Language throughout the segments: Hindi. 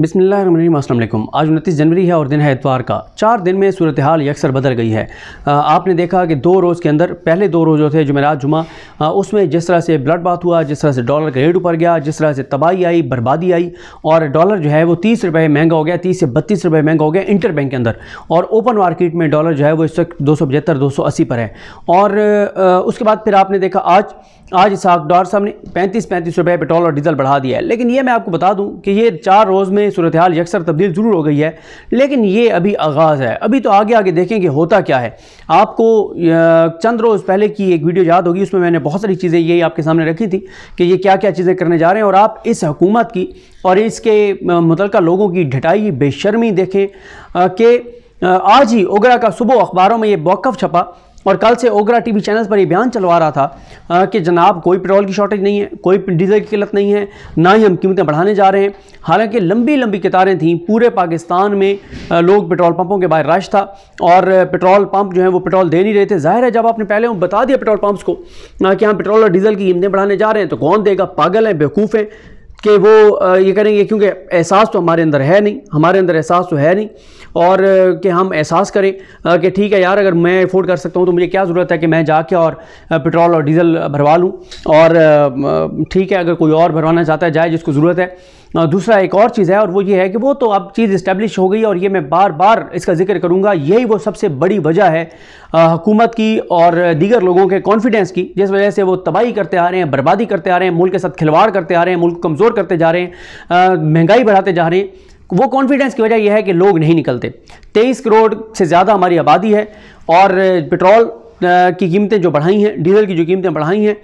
बिसमीम अल्लाम आज उनतीस जनवरी है और दिन है इतवार का चार दिन में सूरत हाल यकसर बदल गई है आ, आपने देखा कि दो रोज़ के अंदर पहले दो रोज़ जो थे जुमेरात जुमा आ, उसमें जिस तरह से ब्लड बात हुआ जिस तरह से डॉलर का रेट ऊपर गया जिस तरह से तबाही आई बर्बादी आई और डॉलर जो है वो तीस रुपये महंगा हो गया तीस से बत्तीस रुपये महंगा हो गया इंटर बैंक के अंदर और ओपन मार्केट में डॉलर जो है वो इस वक्त दो सौ पचहत्तर दो सौ अस्सी पर है और उसके बाद फिर आपने देखा आज आज इसाक डॉलर साहब ने पैंतीस पैंतीस रुपये पेट्रोल और डीजल बढ़ा दिया है लेकिन ये मैं आपको बता दूँ कि ये चार रोज़ में सूरत हाल यकसर तब्दील ज़रूर हो गई है लेकिन ये अभी आगाज़ है अभी तो आगे आगे देखेंगे होता क्या है आपको चंद रोज़ पहले की एक वीडियो याद होगी उसमें मैंने बहुत सारी चीज़ें यही आपके सामने रखी थी कि ये क्या क्या चीज़ें करने जा रहे हैं और आप इस हकूमत की और इसके मुतल लोगों की ढटाई बेशर्मी देखें कि आज ही ओगरा का सुबह अखबारों में ये बौकफ़ छपा और कल से ओगरा टीवी चैनल पर ये बयान चलवा रहा था कि जनाब कोई पेट्रोल की शॉर्टेज नहीं है कोई डीजल की किल्लत नहीं है ना ही हम कीमतें बढ़ाने जा रहे हैं हालांकि लंबी लंबी कतारें थीं पूरे पाकिस्तान में लोग पेट्रोल पंपों के बाहर रश था और पेट्रोल पंप जो है वो पेट्रोल दे नहीं रहे थे जाहिर है जब आपने पहले बता दिया पेट्रोल पंप्स को कि हम हाँ, पेट्रोल और डीजल की कीमतें बढ़ाने जा रहे हैं तो कौन देगा पागल हैं बेवकूफ़ हैं कि वो ये करेंगे क्योंकि एहसास तो हमारे अंदर है नहीं हमारे अंदर एहसास तो है नहीं और कि हम एहसास करें कि ठीक है यार अगर मैं अफोर्ड कर सकता हूँ तो मुझे क्या ज़रूरत है कि मैं जाके और पेट्रोल और डीज़ल भरवा लूँ और ठीक है अगर कोई और भरवाना चाहता है जाए जिसको ज़रूरत है दूसरा एक और चीज़ है और वो ये है कि वो तो अब चीज़ इस्टेब्लिश हो गई और ये मैं बार बार इसका जिक्र करूँगा यही वो सबसे बड़ी वजह है हुकूमत की और दीगर लोगों के कॉन्फिडेंस की जिस वजह से वो तबाही करते आ रहे हैं बर्बादी करते आ रहे हैं मुल्क के साथ खिलवाड़ करते आ रहे हैं मुल्क कमज़ोर करते जा रहे हैं महंगाई बढ़ाते जा रहे हैं वो कॉन्फिडेंस की वजह यह है कि लोग नहीं निकलते तेईस करोड़ से ज़्यादा हमारी आबादी है और पेट्रोल की कीमतें जो बढ़ाई हैं डीजल की जो कीमतें बढ़ाई हैं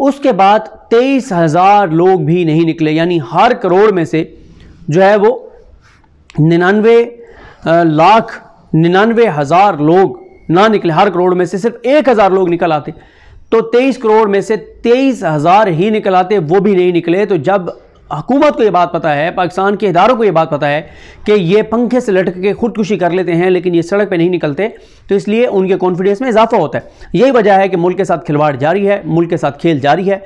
उसके बाद तेईस हज़ार लोग भी नहीं निकले यानी हर करोड़ में से जो है वो निन्यानवे लाख निन्यानवे हज़ार लोग ना निकले हर करोड़ में से सिर्फ एक हज़ार लोग निकल आते तो तेईस करोड़ में से तेईस हज़ार ही निकल आते वो भी नहीं निकले तो जब हुकूमत को ये बात पता है पाकिस्तान के इदारों को ये बात पता है कि ये पंखे से लटक के खुदकुशी कर लेते हैं लेकिन ये सड़क पे नहीं निकलते तो इसलिए उनके कॉन्फिडेंस में इजाफा होता है यही वजह है कि मुल्क के साथ खिलवाड़ जारी है मुल्क के साथ खेल जारी है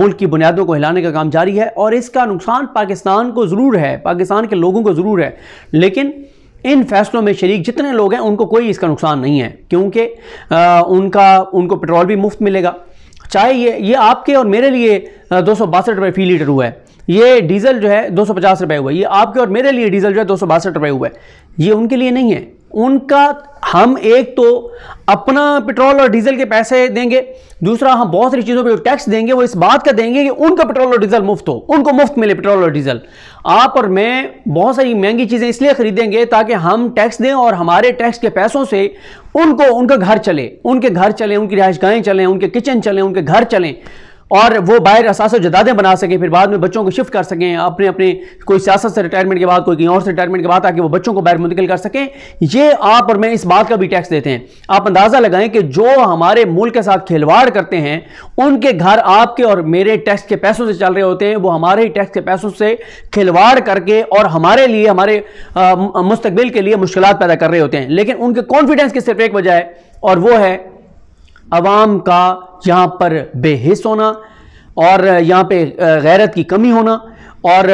मुल्क की बुनियादों को हिलाने का काम जारी है और इसका नुकसान पाकिस्तान को ज़रूर है पाकिस्तान के लोगों को ज़रूर है लेकिन इन फैसलों में शरीक जितने लोग हैं उनको कोई इसका नुकसान नहीं है क्योंकि उनका उनको पेट्रोल भी मुफ्त मिलेगा चाहे ये ये आपके और मेरे लिए दो सौ बासठ रुपये फी लीटर हुआ है ये डीजल जो है दो सौ पचास हुआ ये आपके और मेरे लिए डीजल जो है दो सौ बासठ हुआ है ये उनके लिए नहीं है उनका हम एक तो अपना पेट्रोल और डीजल के पैसे देंगे दूसरा हम बहुत सारी चीज़ों पे टैक्स देंगे वो इस बात का देंगे कि उनका पेट्रोल और डीजल मुफ्त हो उनको मुफ्त मिले पेट्रोल और डीजल आप और मैं बहुत सारी महंगी चीज़ें इसलिए खरीदेंगे ताकि हम टैक्स दें और हमारे टैक्स के पैसों से उनको उनका घर चले उनके घर चले उनकी रिहाइश गाहें चलें उनके किचन चलें उनके घर चलें और वो बाहर असास जदादें बना सकें फिर बाद में बच्चों को शिफ्ट कर सकें अपने अपने कोई सियासत से रिटायरमेंट के बाद कोई कहीं और से रिटायरमेंट के बाद ताकि वो बच्चों को बाहर मुंतकिल कर सकें ये आप और मैं इस बात का भी टैक्स देते हैं आप अंदाज़ा लगाएं कि जो हमारे मुल्क के साथ खिलवाड़ करते हैं उनके घर आपके और मेरे टैक्स के पैसों से चल रहे होते हैं वो हमारे ही टैक्स के पैसों से खिलवाड़ करके और हमारे लिए हमारे मुस्तबिल के लिए मुश्किल पैदा कर रहे होते हैं लेकिन उनके कॉन्फिडेंस की सिर्फ एक वजह है और वो है आवाम का यहाँ पर बेहिस होना और यहाँ पे गैरत की कमी होना और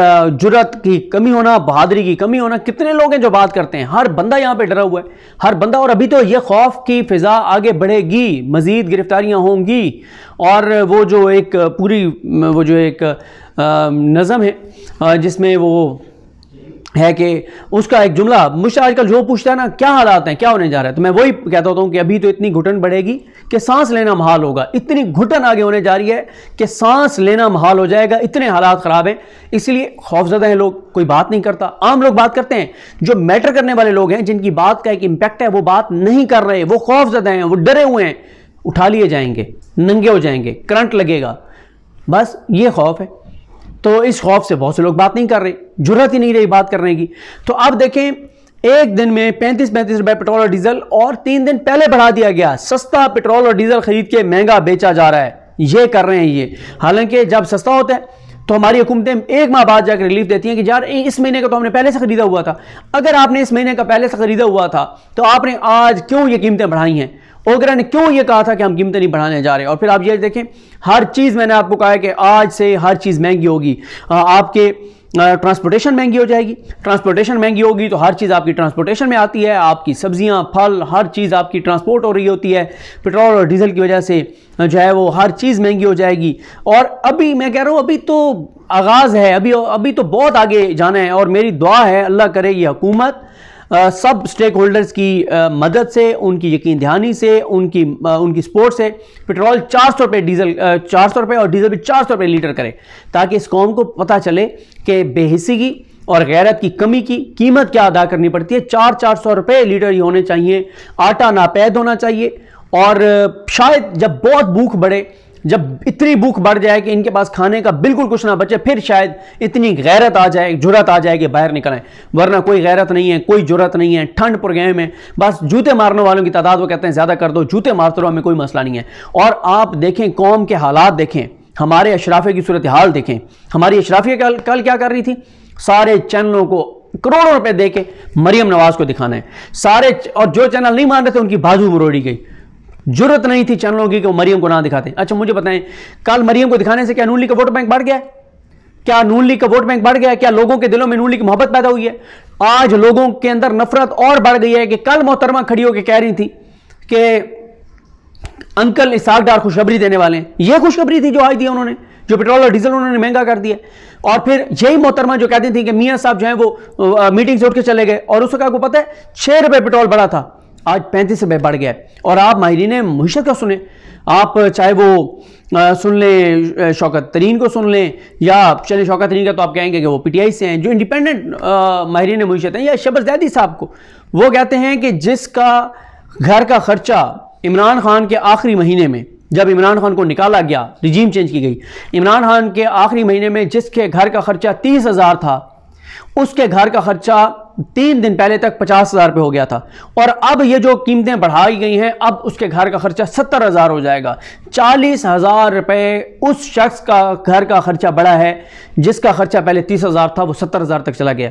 जुरत की कमी होना बहादरी की कमी होना कितने लोग हैं जो बात करते हैं हर बंदा यहाँ पे डरा हुआ है हर बंदा और अभी तो ये खौफ की फ़िज़ा आगे बढ़ेगी मज़ीद गिरफ्तारियाँ होंगी और वो जो एक पूरी वो जो एक नज़म है जिसमें वो है कि उसका एक जुमला मुझसे आजकल जो पूछता है ना क्या हालात हैं क्या होने जा रहा है तो मैं वही कहता होता हूँ कि अभी तो इतनी घुटन बढ़ेगी कि सांस लेना महाल होगा इतनी घुटन आगे होने जा रही है कि सांस लेना महाल हो जाएगा इतने हालात ख़राब हैं इसलिए खौफजदा हैं लोग कोई बात नहीं करता आम लोग बात करते हैं जो मैटर करने वाले लोग हैं जिनकी बात का एक इम्पैक्ट है वो बात नहीं कर रहे वो खौफजदा हैं वो डरे हुए हैं उठा लिए जाएंगे नंगे हो जाएंगे करंट लगेगा बस ये खौफ है तो इस खौफ से बहुत से लोग बात नहीं कर रहे जरूरत ही नहीं रही बात करने की तो अब देखें एक दिन में पैंतीस पैंतीस रुपए पेट्रोल और डीजल और तीन दिन पहले बढ़ा दिया गया सस्ता पेट्रोल और डीजल खरीद के महंगा बेचा जा रहा है ये कर रहे हैं ये हालांकि जब सस्ता होता है तो हमारी हुकूमतें एक माह बाद जाकर रिलीफ देती हैं कि यार इस महीने का तो हमने पहले से ख़रीदा हुआ था अगर आपने इस महीने का पहले से ख़रीदा हुआ था तो आपने आज क्यों ये कीमतें बढ़ाई हैं ओगरा ने क्यों ये कहा था कि हम कीमतें नहीं बढ़ाने जा रहे और फिर आप ये देखें हर चीज़ मैंने आपको कहा है कि आज से हर चीज़ महंगी होगी आपके ट्रांसपोर्टेशन महंगी हो जाएगी ट्रांसपोर्टेशन महंगी होगी तो हर चीज़ आपकी ट्रांसपोर्टेशन में आती है आपकी सब्जियां फल हर चीज़ आपकी ट्रांसपोर्ट हो रही होती है पेट्रोल और डीजल की वजह से जो है वो हर चीज़ महंगी हो जाएगी और अभी मैं कह रहा हूँ अभी तो आगाज़ है अभी अभी तो बहुत आगे जाना है और मेरी दुआ है अल्लाह करे ये हुकूमत सब स्टेक होल्डर्स की आ, मदद से उनकी यकीन दहानी से उनकी आ, उनकी सपोर्ट से पेट्रोल चार सौ रुपये डीजल चार सौ रुपये और डीजल भी चार सौ रुपये लीटर करें ताकि इस कौम को पता चले कि बेहिसी की और गैरत की कमी की कीमत क्या अदा करनी पड़ती है चार चार सौ रुपये लीटर ही होने चाहिए आटा नापैद होना चाहिए और शायद जब बहुत भूख बढ़े जब इतनी भूख बढ़ जाए कि इनके पास खाने का बिल्कुल कुछ ना बचे फिर शायद इतनी गैरत आ जाए जुरत आ जाए कि बाहर निकलें वरना कोई गैरत नहीं है कोई जुरत नहीं है ठंड पुर गए में बस जूते मारने वालों की तादाद वो कहते हैं ज़्यादा कर दो जूते मारते रहो हमें कोई मसला नहीं है और आप देखें कौम के हालात देखें हमारे अशराफे की सूरत हाल देखें हमारी अशराफिया कल कल क्या कर रही थी सारे चैनलों को करोड़ों रुपए दे के मरियम नवाज को दिखाना है सारे और जो चैनल नहीं मान रहे थे उनकी बाजू मरोड़ी गई जरूरत नहीं थी चैनलों की कि वो मरियम को ना दिखाते अच्छा मुझे बताएं कल मरियम को दिखाने से क्या नून लीग का वोट बैंक बढ़ गया क्या नून लीग का वोट बैंक बढ़ गया क्या लोगों के दिलों में नून लीग की मोहब्बत पैदा हुई है आज लोगों के अंदर नफरत और बढ़ गई है कि कल मोहतरमा खड़ी होकर कह रही थी कि अंकल इसाक डार खुशखबरी देने वाले हैं यह खुशखबरी थी जो आज दी उन्होंने जो पेट्रोल और डीजल उन्होंने महंगा कर दिया और फिर यही मोहतरमा जो कहती थी कि मियाँ साहब जो है वो मीटिंग से उठ के चले गए और उसको क्या को पता है छः रुपये पेट्रोल बढ़ा था आज पैंतीस रुपये बढ़ गया है और आप माहरीन मीशत का सुने आप चाहे वो सुन लें शौकत तरीन को सुन लें या चले शौकत तरीन का तो आप कहेंगे कि वो पीटीआई से हैं जो इंडिपेंडेंट माहरीन मीशत हैं या शबर जैदी साहब को वो कहते हैं कि जिसका घर का खर्चा इमरान खान के आखिरी महीने में जब इमरान खान को निकाला गया रिजीम चेंज की गई इमरान खान के आखिरी महीने में जिसके घर का खर्चा तीस हज़ार था उसके घर का खर्चा तीन दिन पहले तक पचास हज़ार पे हो गया था और अब ये जो कीमतें बढ़ाई गई हैं अब उसके घर का खर्चा सत्तर हज़ार हो जाएगा चालीस हज़ार रुपये उस शख्स का घर का खर्चा बढ़ा है जिसका खर्चा पहले तीस हज़ार था वो सत्तर हज़ार तक चला गया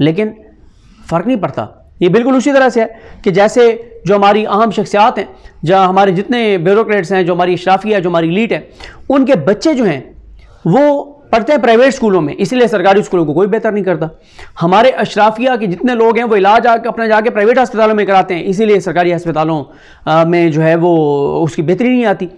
लेकिन फ़र्क नहीं पड़ता ये बिल्कुल उसी तरह से है कि जैसे जो हमारी अहम शख्सियात हैं जहाँ हमारे जितने ब्यूरोक्रेट्स हैं जो हमारी शराफिया जो हमारी लीड है उनके बच्चे जो हैं वो पढ़ते हैं प्राइवेट स्कूलों में इसीलिए सरकारी स्कूलों को कोई बेहतर नहीं करता हमारे अशराफिया के जितने लोग हैं वो इलाज आके अपना जाके प्राइवेट अस्पतालों में कराते हैं इसीलिए सरकारी अस्पतालों में जो है वो उसकी बेहतरी नहीं आती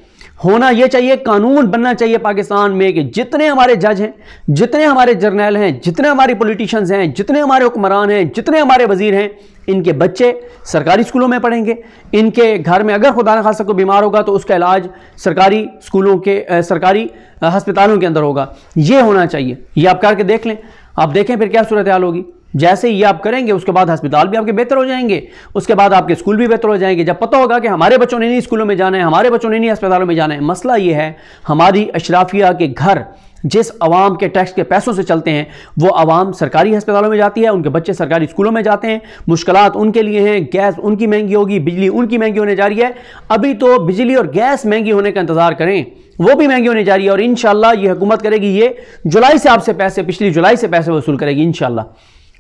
होना ये चाहिए कानून बनना चाहिए पाकिस्तान में कि जितने हमारे जज हैं जितने हमारे जर्नल हैं जितने हमारे पॉलिटिशियंस हैं जितने हमारे हुक्मरान हैं जितने हमारे वजीर हैं इनके बच्चे सरकारी स्कूलों में पढ़ेंगे इनके घर में अगर खुदा ना खासा कोई बीमार होगा तो उसका इलाज सरकारी स्कूलों के सरकारी हस्पतालों के अंदर होगा ये होना चाहिए ये आप करके देख लें आप देखें फिर क्या सूरत हाल होगी जैसे ही आप करेंगे उसके बाद हस्पताल भी आपके बेहतर हो जाएंगे उसके बाद आपके स्कूल भी बेहतर हो जाएंगे जब पता होगा कि हमारे बच्चों ने नहीं स्कूलों में जाना है हमारे बच्चों ने नहीं अस्पतालों में जाना है मसला ये है हमारी अशराफिया के घर जिस आवाम के टैक्स के पैसों से चलते हैं वो आवाम सरकारी अस्पतालों में जाती है उनके बच्चे सरकारी स्कूलों में जाते हैं मुश्किल उनके लिए हैं गैस उनकी महंगी होगी बिजली उनकी महंगी होने जा रही है अभी तो बिजली और गैस महंगी होने का इंतज़ार करें वो भी महंगी होने जा रही है और इन ये हुकूमत करेगी ये जुलाई से आपसे पैसे पिछली जुलाई से पैसे वसूल करेगी इनशाला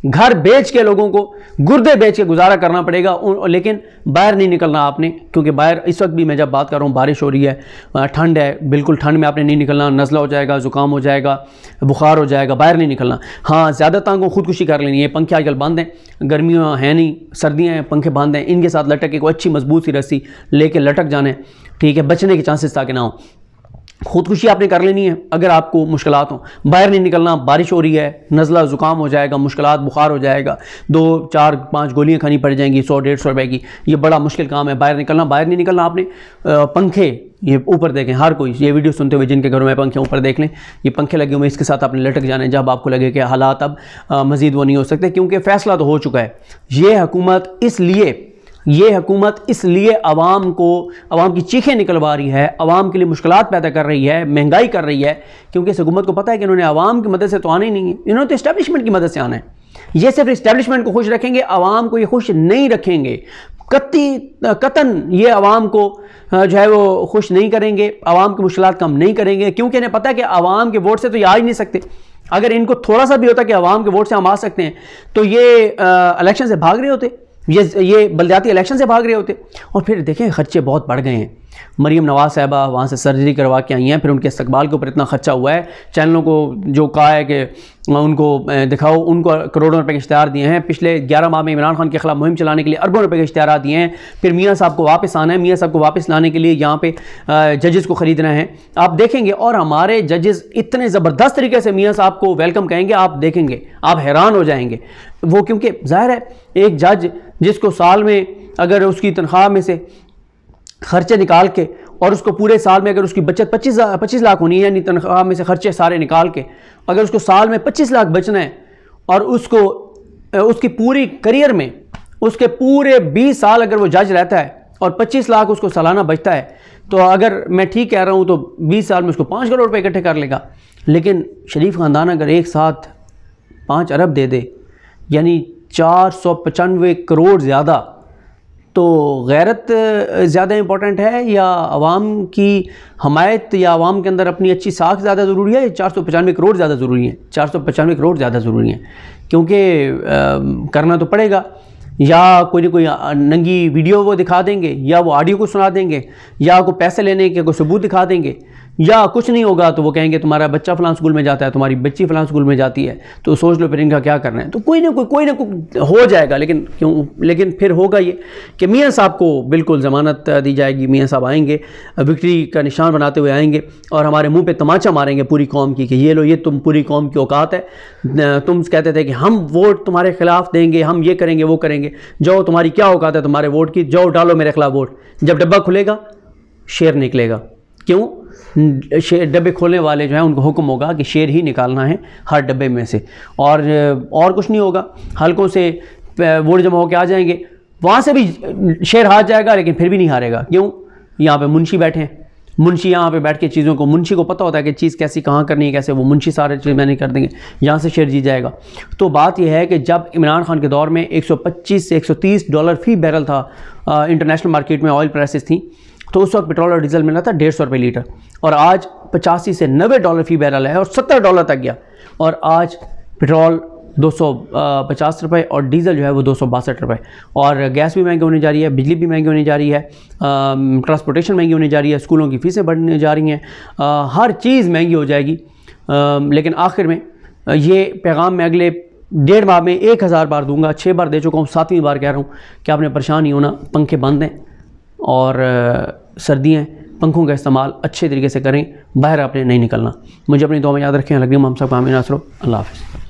घर बेच के लोगों को गुर्दे बेच के गुजारा करना पड़ेगा लेकिन बाहर नहीं निकलना आपने क्योंकि बाहर इस वक्त भी मैं जब बात कर रहा हूँ बारिश हो रही है ठंड है बिल्कुल ठंड में आपने नहीं निकलना नज़ला हो जाएगा ज़ुकाम हो जाएगा बुखार हो जाएगा बाहर नहीं निकलना हाँ ज़्यादा तंग खुदकुशी कर लेनी है पंखे आजकल बांध दें गर्मियाँ हैं नहीं सर्दियाँ हैं पंखे बांध दें इनके साथ लटक के कोई अच्छी मजबूत सी रस्सी लेके लटक जाने ठीक है बचने के चांसेस ताकि ना हो खुदकुशी आपने कर लेनी है अगर आपको मुश्किल हों बाहर नहीं निकलना बारिश हो रही है नज़ला ज़ुकाम हो जाएगा मुश्किल बुखार हो जाएगा दो चार पाँच गोलियाँ खानी पड़ जाएंगी सौ डेढ़ सौ रुपए की ये बड़ा मुश्किल काम है बाहर निकलना बाहर नहीं निकलना आपने पंखे ये ऊपर देखें हर कोई ये वीडियो सुनते हुए जिनके घरों में पंखे ऊपर देख लें ये पंखे लगे हुए इसके साथ आपने लटक जाना है जब आपको लगे कि हालात अब मज़ीद वो नहीं हो सकते क्योंकि फ़ैसला तो हो चुका है ये हुकूमत इसलिए ये हुकूमत इसलिए आवाम को आवाम की चीखें निकलवा रही है आवाम के लिए मुश्किल पैदा कर रही है महंगाई कर रही है क्योंकि इस हुकूमत को पता है कि इन्होंने आवाम की मदद से तो आना ही नहीं है इन्होंने तो इस्टेबलिशमेंट की मदद से आना है ये सिर्फ इस्टेबलिशमेंट को खुश रखेंगे आवाम को ये खुश नहीं रखेंगे कत्ती कतन ये आवाम को जो है वो खुश नहीं करेंगे आवाम की मुश्किल कम नहीं करेंगे क्योंकि इन्हें पता है कि आवाम के वोट से तो ये आ ही नहीं सकते अगर इनको थोड़ा सा भी होता कि आवाम के वोट से हम आ सकते हैं तो ये इलेक्शन से भाग रहे होते ये ये बलदाती इलेक्शन से भाग रहे होते और फिर देखें खर्चे बहुत बढ़ गए हैं मरीम नवाज़ साहबा वहाँ से सर्जरी करवा के आई हैं फिर उनके इस्तबाल के ऊपर इतना खर्चा हुआ है चैनलों को जो कहा है कि उनको दिखाओ उनको करोड़ों रुपए के इश्तहार दिए हैं पिछले ग्यारह माह में इमरान खान के खिलाफ मुहिम चलाने के लिए अरबों रुपए के इश्तहार दिए हैं फिर मियाँ साहब को वापस आना है मियाँ साहब को वापस लाने के लिए यहाँ पे जजेस को ख़रीदना है आप देखेंगे और हमारे जजेस इतने ज़बरदस्त तरीके से मियाँ साहब को वेलकम कहेंगे आप देखेंगे आप हैरान हो जाएंगे वो क्योंकि जाहिर है एक जज जिसको साल में अगर उसकी तनख्वाह में से खर्चे निकाल के और उसको पूरे साल में अगर उसकी बचत पच्चीस पच्चीस लाख होनी है यानी तनख्वाह में से खर्चे सारे निकाल के अगर उसको साल में पच्चीस लाख बचना है और उसको उसकी पूरी करियर में उसके पूरे बीस साल अगर वो जज रहता है और 25 लाख उसको सालाना बचता है तो अगर मैं ठीक कह रहा हूँ तो 20 साल में उसको 5 करोड़ रुपये इकट्ठे कर लेगा लेकिन शरीफ ख़ानदान अगर एक साथ पाँच अरब दे दे यानी चार करोड़ ज़्यादा तो गैरत ज़्यादा इम्पोर्टेंट है या आवाम की हमायत या आवाम के अंदर अपनी अच्छी साख ज़्यादा ज़रूरी है या चार सौ पचानवे करोड़ ज़्यादा ज़रूरी है चार सौ पचानवे करोड़ ज़्यादा ज़रूरी है क्योंकि करना तो पड़ेगा या कोई ना कोई नंगी वीडियो वो दिखा देंगे या वो ऑडियो को सुना देंगे या कोई पैसे लेने के कोई सबूत दिखा देंगे या कुछ नहीं होगा तो वो कहेंगे तुम्हारा बच्चा फलां स्कूल में जाता है तुम्हारी बच्ची फलां स्कूल में जाती है तो सोच लो फिर इनका क्या करना है तो कोई ना कोई कोई ना कोई हो जाएगा लेकिन क्यों लेकिन फिर होगा ये कि मियाँ साहब को बिल्कुल ज़मानत दी जाएगी मियाँ साहब आएंगे विक्ट्री का निशान बनाते हुए आएंगे और हमारे मुँह पर तमाचा मारेंगे पूरी कौम की कि ये लो ये तुम पूरी कौम की औकात है तुम कहते थे कि हम वोट तुम्हारे खिलाफ देंगे हम ये करेंगे वो करेंगे जाओ तुम्हारी क्या औकात है तुम्हारे वोट की जाओ डालो मेरे खिलाफ वोट जब डब्बा खुलेगा शेर निकलेगा क्यों शेर डब्बे खोलने वाले जो हैं उनको हुक्म होगा कि शेर ही निकालना है हर डब्बे में से और और कुछ नहीं होगा हल्कों से वोट जमा होकर आ जाएंगे वहाँ से भी शेर हार जाएगा लेकिन फिर भी नहीं हारेगा क्यों यहाँ पे मुंशी बैठे हैं मुंशी यहाँ पे बैठ के चीज़ों को मुंशी को पता होता है कि चीज़ कैसी कहाँ करनी है कैसे वो मुंशी सारे चीज़ मैंने कर देंगे यहाँ से शेयर जीत जाएगा तो बात यह है कि जब इमरान खान के दौर में 125 से 130 डॉलर फी बैरल था इंटरनेशनल मार्केट में ऑयल प्राइसेस थी तो उस वक्त पेट्रोल और डीजल मिला था डेढ़ सौ रुपये लीटर और आज पचासी से नब्बे डॉलर फी बैरल है और सत्तर डॉलर तक गया और आज पेट्रोल दो सौ पचास रुपये और डीजल जो है वो दो सौ बासठ रुपये और गैस भी महंगी होने जा रही है बिजली भी महंगी होने जा रही है ट्रांसपोर्टेशन महंगी होने जा रही है स्कूलों की फ़ीसें बढ़ने जा रही हैं हर चीज़ महंगी हो जाएगी आ, लेकिन आखिर में ये पैगाम मैं अगले डेढ़ माह में एक हज़ार बार दूंगा छः बार दे चुका हूँ सातवीं बार कह रहा हूँ कि आपने परेशान नहीं होना पंखे बंद हैं और सर्दी हैं पंखों का इस्तेमाल अच्छे तरीके से करें बाहर आपने नहीं निकलना मुझे अपनी दुआ में याद रखें अलग हम सब कामिन नासरों अल्लाह हाफ़